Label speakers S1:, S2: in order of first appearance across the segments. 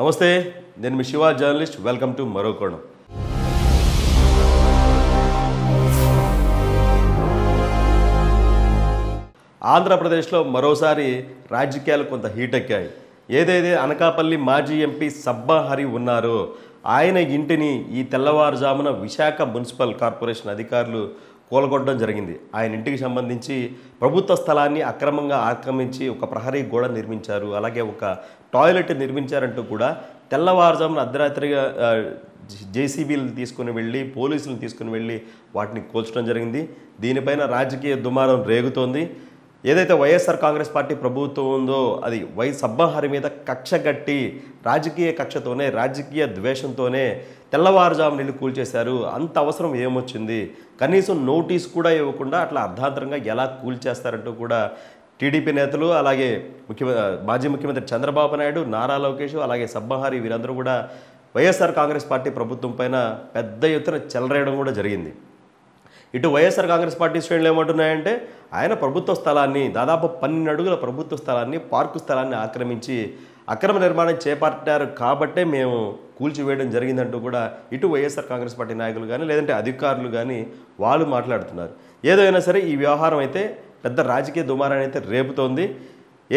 S1: నమస్తే నేను మీ శివ జర్నలిస్ట్ వెల్కమ్ టు మరో కోణం ఆంధ్రప్రదేశ్లో మరోసారి రాజకీయాలు కొంత హీట్ ఎక్కాయి ఏదైతే అనకాపల్లి మాజీ ఎంపీ సబ్బాహరి ఉన్నారో ఆయన ఇంటిని ఈ తెల్లవారుజామున విశాఖ మున్సిపల్ కార్పొరేషన్ అధికారులు కూలగొట్టడం జరిగింది ఆయన ఇంటికి సంబంధించి ప్రభుత్వ స్థలాన్ని అక్రమంగా ఆక్రమించి ఒక ప్రహరీ గోడ నిర్మించారు అలాగే ఒక టాయిలెట్ నిర్మించారంటూ కూడా తెల్లవారుజామున అర్ధరాత్రిగా జేసీబీలు తీసుకుని వెళ్ళి పోలీసులను తీసుకుని వెళ్ళి వాటిని కోల్చడం జరిగింది దీనిపైన రాజకీయ దుమారం రేగుతోంది ఏదైతే వైఎస్ఆర్ కాంగ్రెస్ పార్టీ ప్రభుత్వం ఉందో అది వై సబ్బహరి మీద కక్ష గట్టి రాజకీయ కక్షతోనే రాజకీయ ద్వేషంతోనే తెల్లవారుజాము నీళ్ళు కూల్చేశారు అంత అవసరం ఏమొచ్చింది కనీసం నోటీస్ కూడా ఇవ్వకుండా అట్లా అర్ధాంతరంగా ఎలా కూల్చేస్తారంటూ కూడా టీడీపీ నేతలు అలాగే ముఖ్య మాజీ ముఖ్యమంత్రి చంద్రబాబు నాయుడు నారా లోకేష్ అలాగే సబ్బహారి వీరందరూ కూడా వైఎస్ఆర్ కాంగ్రెస్ పార్టీ ప్రభుత్వంపైన పెద్ద ఎత్తున చెలరేయడం కూడా జరిగింది ఇటు వైఎస్ఆర్ కాంగ్రెస్ పార్టీ శ్రేణులు ఏమంటున్నాయంటే ఆయన ప్రభుత్వ స్థలాన్ని దాదాపు పన్నెండు అడుగుల ప్రభుత్వ స్థలాన్ని పార్కు స్థలాన్ని ఆక్రమించి అక్రమ నిర్మాణం చేపట్టారు కాబట్టే మేము కూల్చివేయడం జరిగిందంటూ కూడా ఇటు వైఎస్ఆర్ కాంగ్రెస్ పార్టీ నాయకులు కానీ లేదంటే అధికారులు కానీ వాళ్ళు మాట్లాడుతున్నారు ఏదైనా సరే ఈ వ్యవహారం అయితే పెద్ద రాజకీయ దుమారాన్ని అయితే రేపుతోంది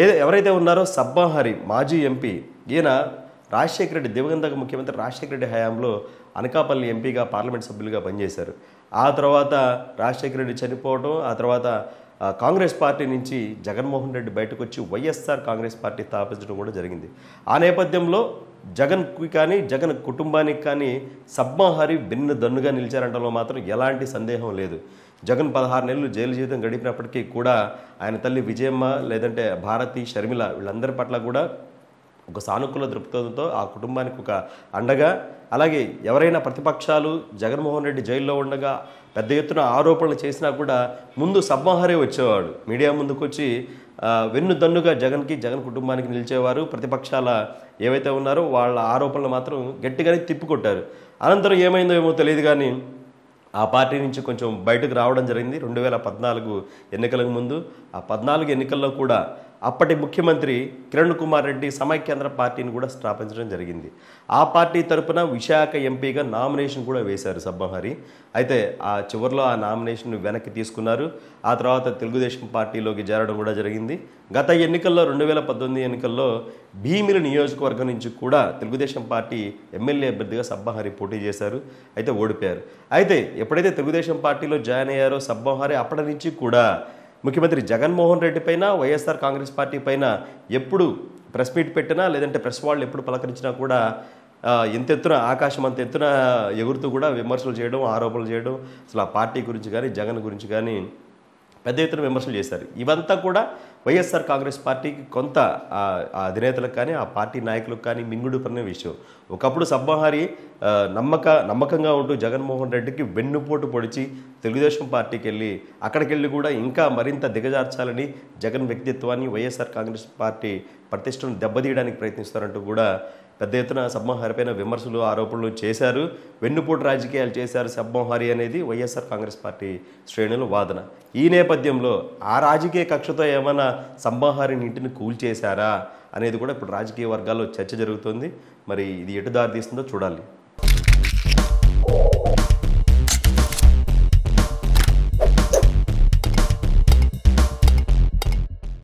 S1: ఏ ఎవరైతే ఉన్నారో సబ్బాహరి మాజీ ఎంపీ ఈయన రాజశేఖర రెడ్డి దివంగత ముఖ్యమంత్రి రాజశేఖర రెడ్డి హయాంలో అనకాపల్లి ఎంపీగా పార్లమెంట్ సభ్యులుగా పనిచేశారు ఆ తర్వాత రాజశేఖర రెడ్డి చనిపోవడం ఆ తర్వాత కాంగ్రెస్ పార్టీ నుంచి జగన్మోహన్ రెడ్డి బయటకు వచ్చి వైఎస్ఆర్ కాంగ్రెస్ పార్టీ స్థాపించడం కూడా జరిగింది ఆ నేపథ్యంలో జగన్కి కానీ జగన్ కుటుంబానికి కానీ సబ్మహరి భిన్న దన్నుగా నిలిచారంటలో మాత్రం ఎలాంటి సందేహం లేదు జగన్ పదహారు నెలలు జైలు జీవితం గడిపినప్పటికీ కూడా ఆయన తల్లి విజయమ్మ లేదంటే భారతి షర్మిల వీళ్ళందరి పట్ల కూడా ఒక సానుకూల దృక్పథంతో ఆ కుటుంబానికి ఒక అండగా అలాగే ఎవరైనా ప్రతిపక్షాలు జగన్మోహన్ రెడ్డి జైల్లో ఉండగా పెద్ద ఎత్తున ఆరోపణలు చేసినా కూడా ముందు సబ్మహారే వచ్చేవాడు మీడియా ముందుకు వచ్చి వెన్ను జగన్కి జగన్ కుటుంబానికి నిలిచేవారు ప్రతిపక్షాల ఏవైతే ఉన్నారో వాళ్ళ ఆరోపణలు మాత్రం గట్టిగానే తిప్పికొట్టారు అనంతరం ఏమైందో ఏమో తెలియదు కానీ ఆ పార్టీ నుంచి కొంచెం బయటకు రావడం జరిగింది రెండు వేల పద్నాలుగు ఎన్నికలకు ముందు ఆ పద్నాలుగు ఎన్నికల్లో కూడా అప్పటి ముఖ్యమంత్రి కిరణ్ కుమార్ రెడ్డి సమైక్యాంధ్ర పార్టీని కూడా స్థాపించడం జరిగింది ఆ పార్టీ తరపున విశాఖ ఎంపీగా నామినేషన్ కూడా వేశారు సబ్బహరి అయితే ఆ చివరిలో ఆ నామినేషన్ వెనక్కి తీసుకున్నారు ఆ తర్వాత తెలుగుదేశం పార్టీలోకి చేరడం కూడా జరిగింది గత ఎన్నికల్లో రెండు వేల పంతొమ్మిది ఎన్నికల్లో భీమిలి నియోజకవర్గం నుంచి కూడా తెలుగుదేశం పార్టీ ఎమ్మెల్యే అభ్యర్థిగా సబ్బహరి పోటీ చేశారు అయితే ఓడిపోయారు అయితే ఎప్పుడైతే తెలుగుదేశం పార్టీలో జాయిన్ అయ్యారో సబ్బహరి అప్పటి నుంచి కూడా ముఖ్యమంత్రి జగన్మోహన్ రెడ్డి పైన వైఎస్ఆర్ కాంగ్రెస్ పార్టీ పైన ఎప్పుడు ప్రెస్ మీట్ పెట్టినా లేదంటే ప్రెస్ వాళ్ళు ఎప్పుడు పలకరించినా కూడా ఎంతెత్తున ఆకాశం అంత ఎత్తున ఎగురుతూ కూడా విమర్శలు చేయడం ఆరోపణలు చేయడం అసలు ఆ పార్టీ గురించి కానీ జగన్ గురించి కానీ పెద్ద ఎత్తున విమర్శలు చేశారు ఇవంతా కూడా వైఎస్ఆర్ కాంగ్రెస్ పార్టీకి కొంత అధినేతలకు కానీ ఆ పార్టీ నాయకులకు కానీ మింగుడు పడిన విషయం ఒకప్పుడు సబ్మహారి నమ్మక నమ్మకంగా ఉంటూ జగన్మోహన్ రెడ్డికి వెన్నుపోటు పొడిచి తెలుగుదేశం పార్టీకి వెళ్ళి అక్కడికి వెళ్ళి కూడా ఇంకా మరింత దిగజార్చాలని జగన్ వ్యక్తిత్వాన్ని వైఎస్ఆర్ కాంగ్రెస్ పార్టీ ప్రతిష్టను దెబ్బతీయడానికి ప్రయత్నిస్తారంటూ కూడా పెద్ద ఎత్తున సబ్మహారిపైన విమర్శలు ఆరోపణలు చేశారు వెన్నుపూట రాజకీయాలు చేశారు సబ్మహారి అనేది వైఎస్ఆర్ కాంగ్రెస్ పార్టీ శ్రేణుల వాదన ఈ నేపథ్యంలో ఆ రాజకీయ కక్షతో ఏమైనా సబ్మహారిని ఇంటిని కూల్చేశారా అనేది కూడా ఇప్పుడు రాజకీయ వర్గాల్లో చర్చ జరుగుతుంది మరి ఇది ఎటు దారి తీస్తుందో చూడాలి